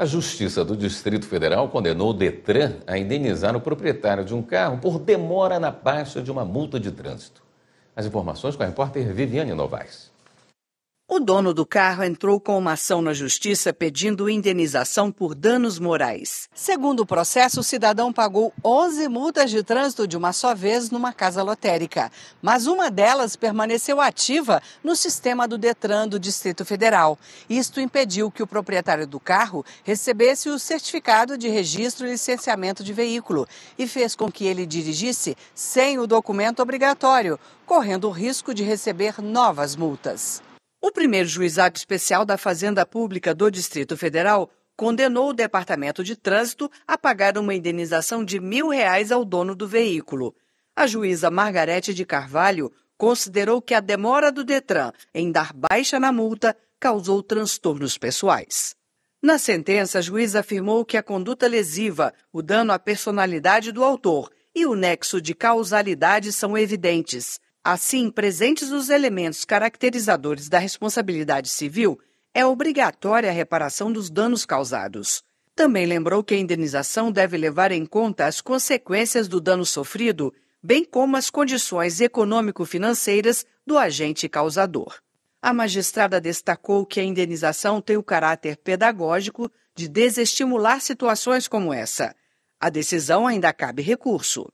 A Justiça do Distrito Federal condenou o Detran a indenizar o proprietário de um carro por demora na baixa de uma multa de trânsito. As informações com a repórter Viviane Novaes. O dono do carro entrou com uma ação na justiça pedindo indenização por danos morais. Segundo o processo, o cidadão pagou 11 multas de trânsito de uma só vez numa casa lotérica, mas uma delas permaneceu ativa no sistema do Detran do Distrito Federal. Isto impediu que o proprietário do carro recebesse o certificado de registro e licenciamento de veículo e fez com que ele dirigisse sem o documento obrigatório, correndo o risco de receber novas multas. O primeiro juizado especial da Fazenda Pública do Distrito Federal condenou o Departamento de Trânsito a pagar uma indenização de mil reais ao dono do veículo. A juíza Margarete de Carvalho considerou que a demora do Detran em dar baixa na multa causou transtornos pessoais. Na sentença, a juíza afirmou que a conduta lesiva, o dano à personalidade do autor e o nexo de causalidade são evidentes Assim, presentes os elementos caracterizadores da responsabilidade civil, é obrigatória a reparação dos danos causados. Também lembrou que a indenização deve levar em conta as consequências do dano sofrido, bem como as condições econômico-financeiras do agente causador. A magistrada destacou que a indenização tem o caráter pedagógico de desestimular situações como essa. A decisão ainda cabe recurso.